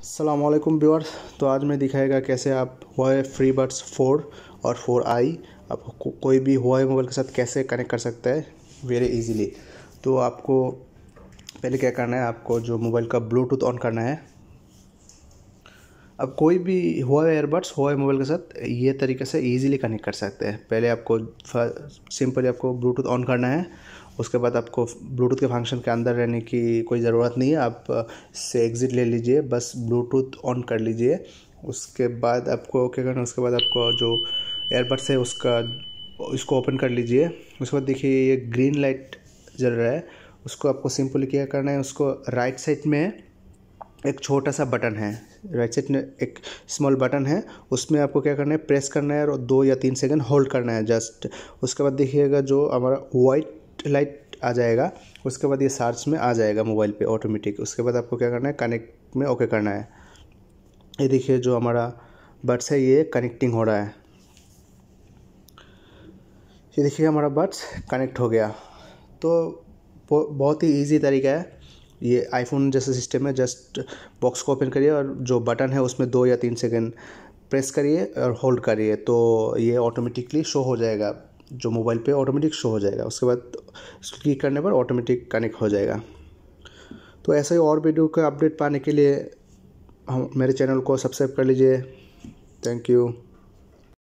अल्लाम व्यूअर्स तो आज मैं दिखाएगा कैसे आप हुआ फ्री बर्ड्स फोर और फोर आई आप को, कोई भी हुआ मोबाइल के साथ कैसे कनेक्ट कर सकता है वेरी इजीली तो आपको पहले क्या करना है आपको जो मोबाइल का ब्लूटूथ ऑन करना है अब कोई भी हुआ एयरबड्स हुआ मोबाइल के साथ ये तरीके से ईजिली कनेक्ट कर सकते हैं पहले आपको सिंपली आपको ब्लूटूथ ऑन करना है उसके बाद आपको ब्लूटूथ के फंक्शन के अंदर रहने की कोई ज़रूरत नहीं है आप से एग्ज़िट ले लीजिए बस ब्लूटूथ ऑन कर लीजिए उसके बाद आपको क्या करना उसके बाद आपको जो एयरबड्स है उसका इसको ओपन कर लीजिए उसके बाद देखिए ये ग्रीन लाइट जल रहा है उसको आपको सिंपली क्या करना है उसको राइट साइड में एक छोटा सा बटन है राइट साइड में एक स्मॉल बटन है उसमें आपको क्या करना है प्रेस करना है और दो या तीन सेकंड होल्ड करना है जस्ट उसके बाद देखिएगा जो हमारा वाइट लाइट आ जाएगा उसके बाद ये सार्च में आ जाएगा मोबाइल पे ऑटोमेटिक उसके बाद आपको क्या करना है कनेक्ट में ओके करना है ये देखिए जो हमारा बट्स है ये कनेक्टिंग हो रहा है ये देखिए हमारा बट्स कनेक्ट हो गया तो बहुत ही ईजी तरीका है ये आईफोन जैसे सिस्टम है जस्ट बॉक्स को ओपन करिए और जो बटन है उसमें दो या तीन सेकेंड प्रेस करिए और होल्ड करिए तो ये ऑटोमेटिकली शो हो जाएगा जो मोबाइल पे ऑटोमेटिक शो हो जाएगा उसके बाद क्लिक करने पर ऑटोमेटिक कनेक्ट हो जाएगा तो ऐसे ही और वीडियो का अपडेट पाने के लिए हम मेरे चैनल को सब्सक्राइब कर लीजिए थैंक यू